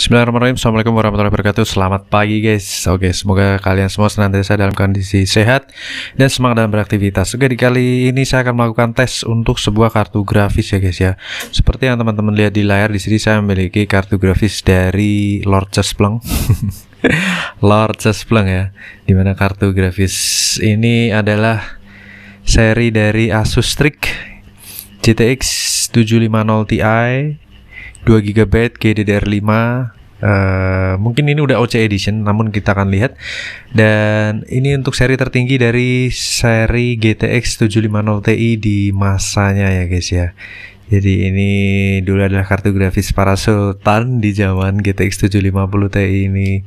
Bismillahirrahmanirrahim Assalamualaikum warahmatullahi wabarakatuh Selamat pagi guys Oke semoga kalian semua senantiasa dalam kondisi sehat Dan semangat dalam beraktivitas Oke di kali ini saya akan melakukan tes Untuk sebuah kartu grafis ya guys ya Seperti yang teman-teman lihat di layar di sini saya memiliki kartu grafis dari Lord Chespleng Lord Chespleng ya Dimana kartu grafis ini adalah Seri dari Asus Strix GTX 750 Ti 2 GB GDDR5 uh, mungkin ini udah OC edition namun kita akan lihat dan ini untuk seri tertinggi dari seri GTX 750 Ti di masanya ya guys ya jadi ini dulu adalah kartu grafis para sultan di zaman GTX 750 Ti ini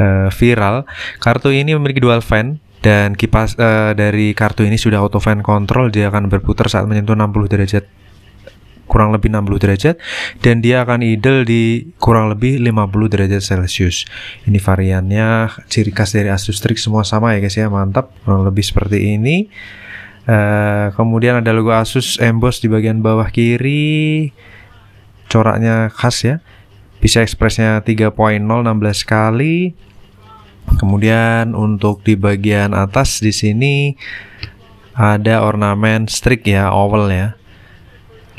uh, viral kartu ini memiliki dual fan dan kipas uh, dari kartu ini sudah auto fan control dia akan berputar saat menyentuh 60 derajat kurang lebih 60 derajat dan dia akan idle di kurang lebih 50 derajat celcius ini variannya ciri khas dari Asus Strix semua sama ya guys ya mantap kurang lebih seperti ini uh, kemudian ada logo Asus emboss di bagian bawah kiri coraknya khas ya point Expressnya 3.0 16 kali kemudian untuk di bagian atas di sini ada ornamen strik ya oval ya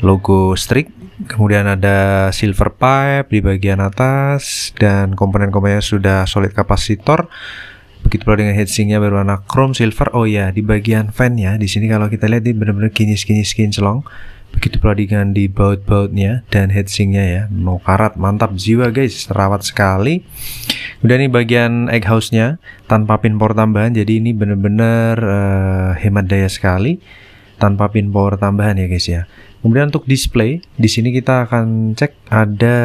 logo strik kemudian ada silver pipe di bagian atas dan komponen-komponennya sudah solid kapasitor begitu pula dengan heatsinknya berwarna chrome silver oh ya di bagian fan ya di sini kalau kita lihat ini benar-benar kinis skin celong. begitu pula dengan di baut-bautnya dan heatsinknya ya no karat mantap jiwa guys terawat sekali kemudian ini bagian egg house nya tanpa pin port tambahan jadi ini benar-benar uh, hemat daya sekali tanpa pin power tambahan ya guys ya. Kemudian untuk display, di sini kita akan cek ada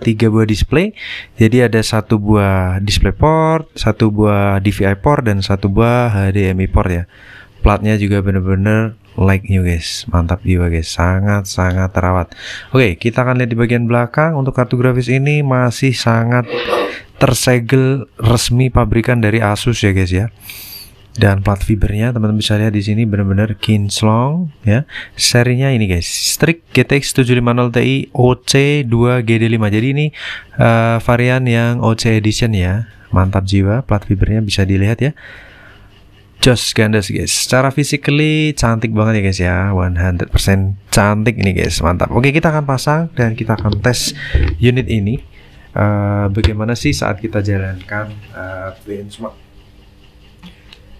tiga buah display. Jadi ada satu buah display port, satu buah DVI port, dan satu buah HDMI port ya. Platnya juga bener-bener like new guys, mantap juga guys, sangat-sangat terawat. Oke, kita akan lihat di bagian belakang. Untuk kartu grafis ini masih sangat tersegel resmi pabrikan dari Asus ya guys ya dan plat fibernya teman-teman bisa lihat di sini benar-benar kinslong ya serinya ini guys Strik GTX 750 Ti OC2 GD5 jadi ini uh, varian yang OC edition ya mantap jiwa plat fibernya bisa dilihat ya Just gandas guys Secara physically cantik banget ya guys ya 100% cantik ini guys Mantap Oke kita akan pasang dan kita akan tes unit ini uh, Bagaimana sih saat kita jalankan uh, eh, benchmark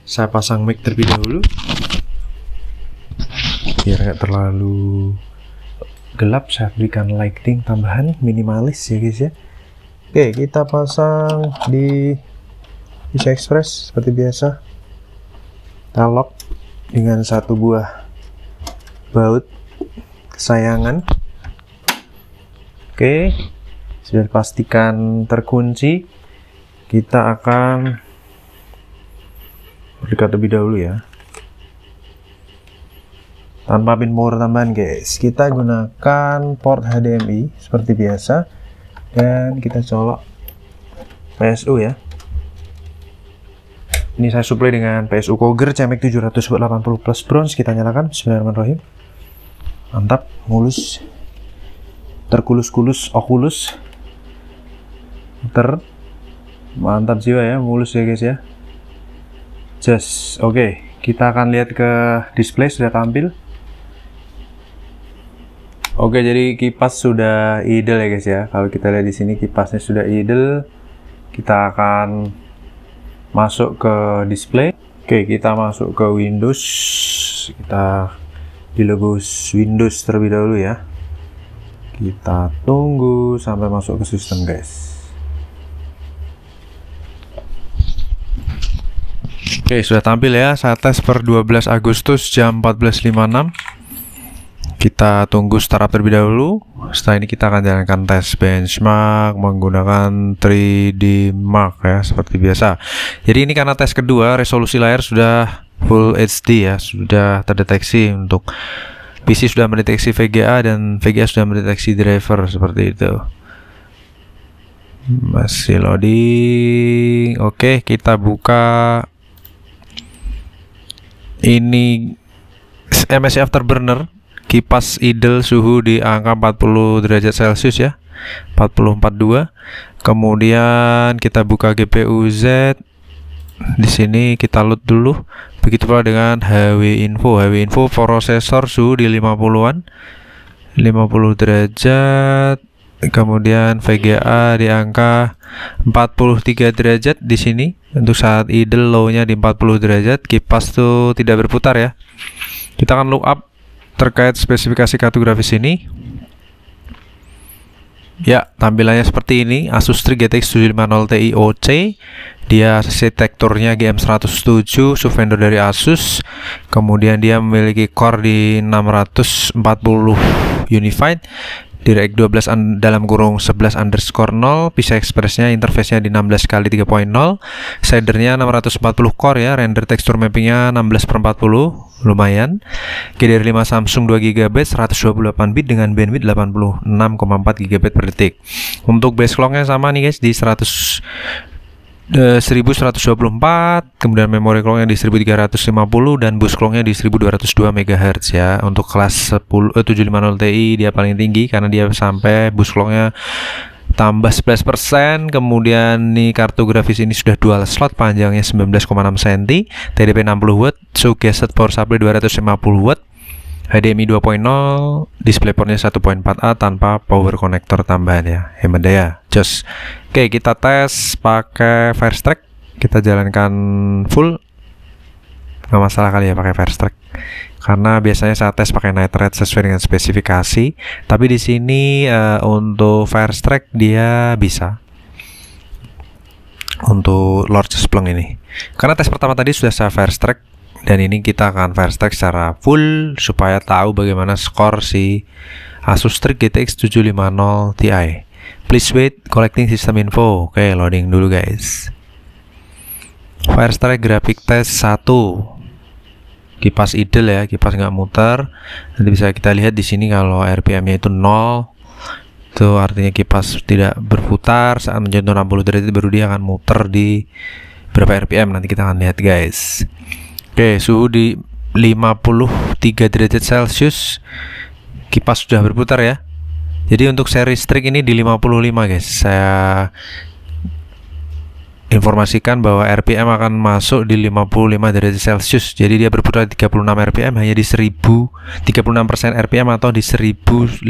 saya pasang mic terlebih dahulu biar nggak terlalu gelap saya berikan lighting tambahan minimalis ya guys ya oke kita pasang di bisa express seperti biasa talok dengan satu buah baut kesayangan oke sudah pastikan terkunci kita akan berdekat lebih dahulu ya tanpa pin power tambahan guys kita gunakan port HDMI seperti biasa dan kita colok PSU ya ini saya supply dengan PSU Koger CMX 780 plus bronze kita nyalakan bismillahirrahmanirrahim mantap mulus terkulus-kulus okulus ter mantap jiwa ya mulus ya guys ya adjust oke okay, kita akan lihat ke display sudah tampil oke okay, jadi kipas sudah idle ya guys ya kalau kita lihat di sini kipasnya sudah idle kita akan masuk ke display oke okay, kita masuk ke Windows kita di logos Windows terlebih dahulu ya kita tunggu sampai masuk ke sistem guys Oke, sudah tampil ya. saat tes per 12 Agustus jam 14.56. Kita tunggu startup terlebih dahulu. Setelah ini kita akan jalankan tes benchmark menggunakan 3D Mark ya, seperti biasa. Jadi ini karena tes kedua, resolusi layar sudah full HD ya, sudah terdeteksi untuk PC sudah mendeteksi VGA dan VGA sudah mendeteksi driver seperti itu masih loading oke kita buka ini MSC afterburner kipas idle suhu di angka 40 derajat celcius ya 442 kemudian kita buka GPU Z di sini kita load dulu begitu pula dengan HW info HW info processor suhu di 50-an 50 derajat kemudian VGA di angka 43 derajat di sini untuk saat idle low-nya di 40 derajat, kipas tuh tidak berputar ya. Kita akan look up terkait spesifikasi kartu grafis ini. Ya, tampilannya seperti ini, Asus ROG GTX 750 Ti OC. Dia arsitekturnya GM107, subvendor dari Asus. Kemudian dia memiliki core di 640 unified di 12 dalam kurung 11 underscore 0 PCI Expressnya interface-nya di 16 kali 3.0 shadernya 640 core ya render texture mappingnya 16 per 40 lumayan gdr 5 Samsung 2GB 128 bit dengan bandwidth 86,4 GB per detik untuk base clocknya sama nih guys di 100 1124, eh, kemudian memori clocknya di 1350 dan bus clocknya di 1202 MHz ya. Untuk kelas 10 eh, 750 Ti dia paling tinggi karena dia sampai bus clocknya tambah 11%, kemudian nih kartu grafis ini sudah dual slot panjangnya 19,6 cm, TDP 60 watt, suggested power supply 250 watt, HDMI 2.0, display portnya 1.4A tanpa power connector tambahan ya. Hemat daya, just Oke, kita tes pakai Fast Track. Kita jalankan full. Nggak masalah kali ya pakai Fast Track. Karena biasanya saya tes pakai Night rate sesuai dengan spesifikasi, tapi di sini uh, untuk Fast Track dia bisa. Untuk Lord Splunk ini. Karena tes pertama tadi sudah saya Fast Track dan ini kita akan Fast Track secara full supaya tahu bagaimana skor si Asus Strix GTX 750 Ti. Please wait, collecting system info. Oke, okay, loading dulu guys. Firestrike graphic test 1. Kipas idle ya, kipas nggak muter. Nanti bisa kita lihat di sini kalau RPM-nya itu 0. Itu artinya kipas tidak berputar. Saat menjentuh 60 derajat baru dia akan muter di berapa RPM. Nanti kita akan lihat guys. Oke, okay, suhu di 53 derajat Celcius. Kipas sudah berputar ya. Jadi untuk seri strik ini di 55 guys. Saya informasikan bahwa RPM akan masuk di 55 derajat Celcius. Jadi dia berputar 36 RPM hanya di 1000 36% RPM atau di 1050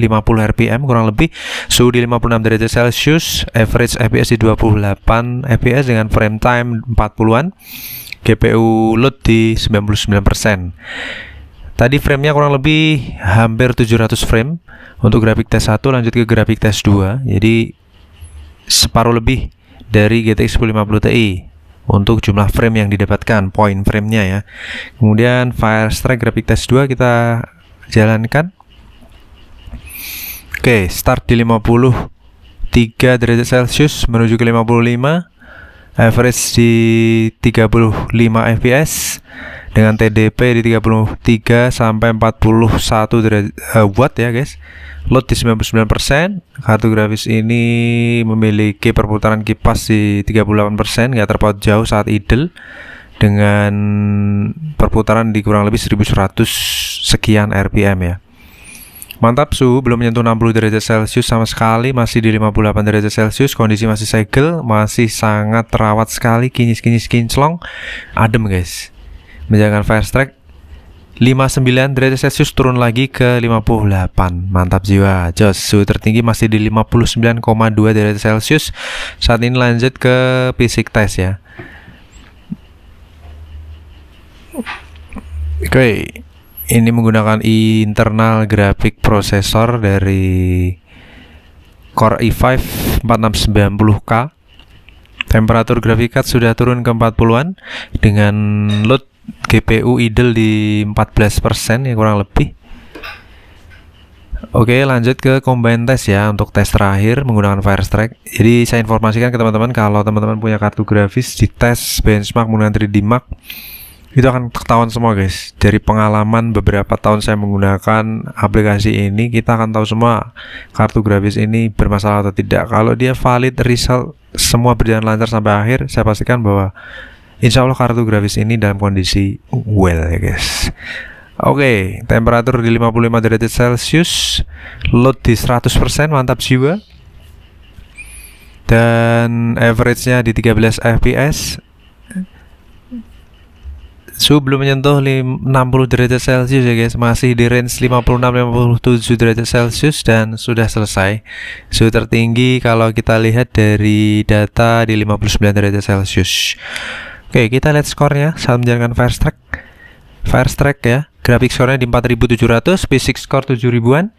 RPM kurang lebih. Suhu di 56 derajat Celcius, average FPS di 28 FPS dengan frame time 40-an. GPU load di 99%. Tadi framenya kurang lebih hampir 700 frame untuk grafik tes 1 lanjut ke grafik tes 2. Jadi separuh lebih dari GTX 1050 Ti untuk jumlah frame yang didapatkan, poin framenya ya. Kemudian Fire Strike grafik tes 2 kita jalankan. Oke, start di 53 derajat Celcius menuju ke 55 average di 35 fps dengan TDP di 33 sampai 41 derajat eh, watt ya guys load di 99% kartu grafis ini memiliki perputaran kipas di 38% nggak terpaut jauh saat idle dengan perputaran di kurang lebih 1100 sekian RPM ya Mantap suhu belum menyentuh 60 derajat Celcius sama sekali, masih di 58 derajat Celcius, kondisi masih segel, masih sangat terawat sekali, kinis-kinis kinclong, adem guys. Menjalankan fast track 59 derajat Celcius turun lagi ke 58. Mantap jiwa. Jos, suhu tertinggi masih di 59,2 derajat Celcius. Saat ini lanjut ke fisik test ya. Oke. Okay ini menggunakan internal grafik prosesor dari Core i5 4690K. Temperatur grafik sudah turun ke 40-an dengan load GPU idle di 14% ya kurang lebih. Oke lanjut ke combine test ya untuk tes terakhir menggunakan Firestrike Jadi saya informasikan ke teman-teman kalau teman-teman punya kartu grafis di tes benchmark menggunakan 3D Mark itu akan ketahuan semua guys dari pengalaman beberapa tahun saya menggunakan aplikasi ini kita akan tahu semua kartu grafis ini bermasalah atau tidak kalau dia valid result semua berjalan lancar sampai akhir saya pastikan bahwa insya Allah kartu grafis ini dalam kondisi well ya guys oke okay, temperatur di 55 derajat celcius load di 100% mantap jiwa dan average-nya di 13 fps suhu belum menyentuh 60 derajat celcius ya guys masih di range 56-57 derajat celcius dan sudah selesai suhu tertinggi kalau kita lihat dari data di 59 derajat celcius oke kita lihat skornya saat menjalankan fast track fast track ya grafik skornya di 4700, basic score 7000-an,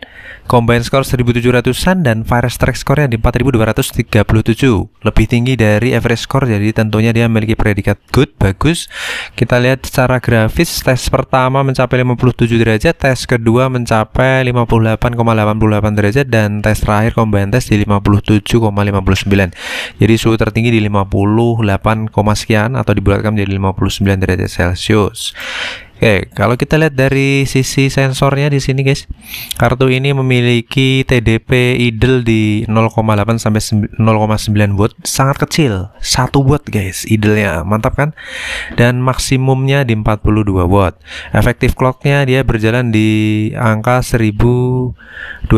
combine score 1700-an, dan fire strike skornya di 4237. Lebih tinggi dari average score, jadi tentunya dia memiliki predikat good, bagus. Kita lihat secara grafis, tes pertama mencapai 57 derajat, tes kedua mencapai 58,88 derajat, dan tes terakhir combine test di 57,59. Jadi suhu tertinggi di 58, sekian atau dibulatkan menjadi 59 derajat Celcius. Oke, kalau kita lihat dari sisi sensornya di sini guys. Kartu ini memiliki TDP idle di 0,8 sampai 0,9 watt, sangat kecil, satu watt guys idlenya. Mantap kan? Dan maksimumnya di 42 watt. Efektif clocknya dia berjalan di angka 1267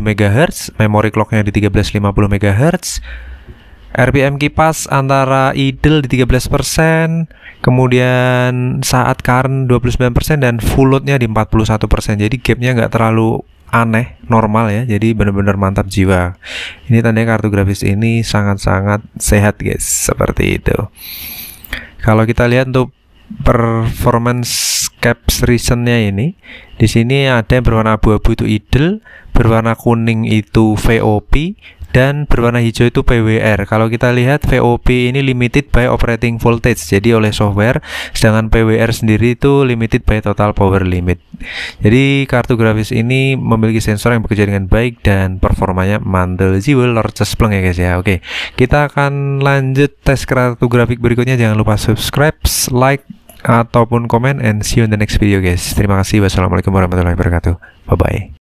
MHz, memori clocknya di 1350 MHz, RPM kipas antara idle di 13%, kemudian saat current 29% dan full loadnya di 41%. Jadi gapnya nggak terlalu aneh, normal ya. Jadi benar-benar mantap jiwa. Ini tandanya kartu grafis ini sangat-sangat sehat guys, seperti itu. Kalau kita lihat untuk performance caps recentnya ini, di sini ada yang berwarna abu-abu itu idle, berwarna kuning itu VOP dan berwarna hijau itu PWR. Kalau kita lihat VOP ini limited by operating voltage, jadi oleh software, sedangkan PWR sendiri itu limited by total power limit. Jadi kartu grafis ini memiliki sensor yang bekerja dengan baik dan performanya mantel jiwa lor cespleng ya guys ya. Oke, kita akan lanjut tes kartu grafik berikutnya. Jangan lupa subscribe, like, ataupun komen and see you in the next video guys. Terima kasih. Wassalamualaikum warahmatullahi wabarakatuh. Bye-bye.